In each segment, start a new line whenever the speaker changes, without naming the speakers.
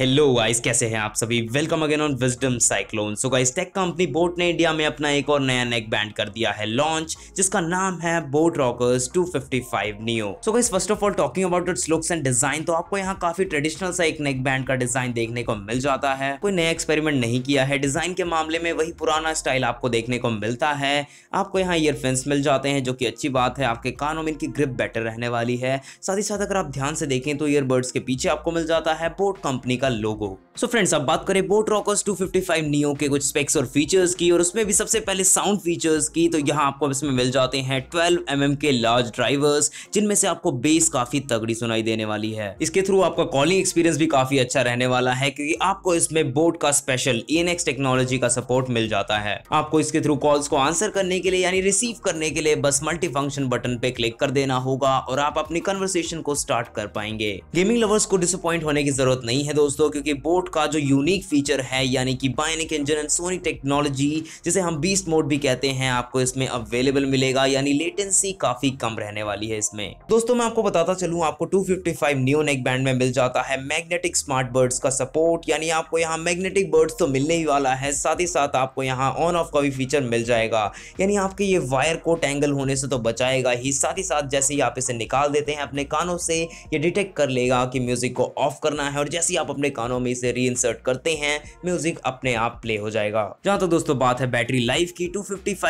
hello guys कैसे हैं आप सभी welcome again on Wisdom Cyclone so guys tech company boAt ने इंडिया में अपना एक और नया नेक बैंड कर दिया है लॉन्च जिसका नाम है boAt Rockers 255 Neo so guys first of all talking about its looks and design तो आपको यहाँ काफी ट्रेडिशनल सा एक नेक बैंड का डिजाइन देखने को मिल जाता है कोई नया एक्सपेरिमेंट नहीं किया है डिजाइन के मामले में वही पुराना स्टाइल आपको देखने को मिलता है आपको यहाँ ईयरफेंस मिल जाते हैं जो की अच्छी बात है आपके कानों में इनकी ग्रिप बेटर रहने वाली है साथ ही साथ अगर आप ध्यान से देखें तो ईयरबर्ड्स के पीछे आपको मिल जाता है बोट कंपनी का का लोगो सो फ्रेंड्स अब बात करें बोट रॉकर्स 255 नियो के कुछ स्पेक्स और फीचर्स की और उसमें भी सबसे पहले साउंड फीचर्स की तो यहाँ आपको इसमें मिल जाते हैं 12 एम mm के लार्ज ड्राइवर्स जिनमें से आपको बेस काफी तगड़ी सुनाई देने वाली है इसके थ्रू आपका कॉलिंग एक्सपीरियंस भी काफी अच्छा रहने वाला है क्योंकि आपको इसमें बोट का स्पेशल ई टेक्नोलॉजी का सपोर्ट मिल जाता है आपको इसके थ्रू कॉल्स को आंसर करने के लिए यानी रिसीव करने के लिए बस मल्टी फंक्शन बटन पे क्लिक कर देना होगा और आप अपनी कन्वर्सेशन को स्टार्ट कर पाएंगे गेमिंग लवर्स को डिसअपॉइंट होने की जरूरत नहीं है दोस्तों दोस्तों क्योंकि बोट का जो यूनिक फीचर है यानी कि bionic engine and Sony technology जिसे हम बीस्ट मोड भी कहते हैं आपको इसमें अवेलेबल मिलेगा यानी लेटेंसी काफ़ी कम रहने वाली है इसमें दोस्तों मैं आपको बताता चलूँ आपको टू फिफ्टी नेक बैंड में मिल जाता है मैग्नेटिक स्मार्ट बर्ड्स का सपोर्ट यानी आपको यहाँ मैग्नेटिक बर्ड्स तो मिलने ही वाला है साथ ही साथ आपको यहाँ ऑन ऑफ का भी फीचर मिल जाएगा यानी आपके ये वायर को टैंगल होने से तो बचाएगा ही साथ ही साथ जैसे ही आप इसे निकाल देते हैं अपने कानों से ये डिटेक्ट कर लेगा कि म्यूज़िक को ऑफ करना है और जैसे ही आप अपने कानों में इसे री करते हैं म्यूजिक अपने आप प्ले हो जाएगा जहाँ तो दोस्तों बात है बैटरी लाइफ की टू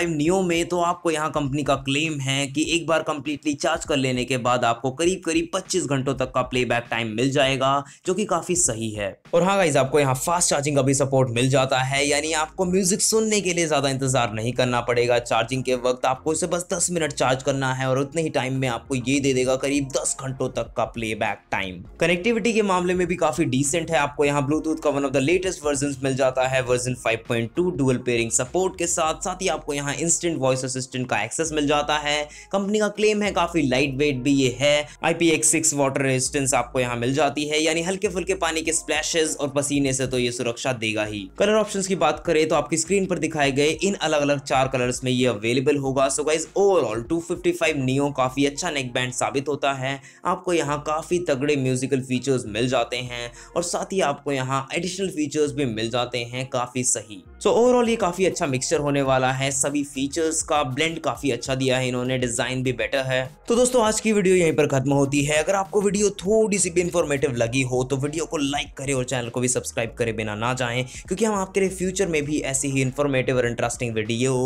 नियो में तो आपको यहाँ कंपनी का क्लेम है की एक बार कम्प्लीटली चार्ज कर लेने के बाद आपको करीब करीब पच्चीस घंटों तक का प्ले टाइम मिल जाएगा जो की काफी सही है और हाँ गाइज आपको यहाँ फास्ट चार्जिंग का भी सपोर्ट मिल जाता है यानी आपको म्यूजिक सुनने के लिए ज्यादा इंतजार नहीं करना पड़ेगा चार्जिंग के वक्त आपको इसे बस 10 मिनट चार्ज करना है और उतने ही टाइम में आपको ये दे देगा करीब 10 घंटों तक का प्लेबैक टाइम कनेक्टिविटी के मामले में भी काफी है आपको यहाँ ब्लूटूथ का one of the latest version मिल जाता है वर्जन 5.2 डुअल पेयरिंग सपोर्ट के साथ साथ ही आपको यहाँ इंस्टेंट वॉइस असिस्टेंट का एक्सेस मिल जाता है कंपनी का क्लेम है काफी लाइट वेट भी ये है IPX6 वाटर रेजिस्टेंस आपको यहाँ मिल जाती है यानी हल्के फुल्के पानी के स्प्लैशेज और पसीने से तो ये सुरक्षा देगा ही कलर ऑप्शन की बात करें तो आपकी स्क्रीन पर दिखाए गए इन अलग अलग चार कलर में ये अवेलेबल होगा सो गाइज ओवरऑल 255 नियो काफी अच्छा नेक बैंड साबित होता है आपको यहाँ काफी तगड़े म्यूजिकल फीचर्स मिल जाते हैं और साथ ही आपको यहाँ एडिशनल फीचर्स भी मिल जाते हैं काफी सही सो so, ओवरऑल ये काफी अच्छा मिक्सचर होने वाला है सभी फीचर्स का ब्लेंड काफी अच्छा दिया है इन्होंने डिजाइन भी बेटर है तो दोस्तों आज की वीडियो यहीं पर खत्म होती है अगर आपको वीडियो थोड़ी सी भी इन्फॉर्मेटिव लगी हो तो वीडियो को लाइक करे और चैनल को भी सब्सक्राइब करे बिना ना जाए क्योंकि हम आपके लिए फ्यूचर में भी ऐसी ही इन्फॉर्मेटिव और इंटरेस्टिंग वीडियो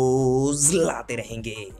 लाते रहेंगे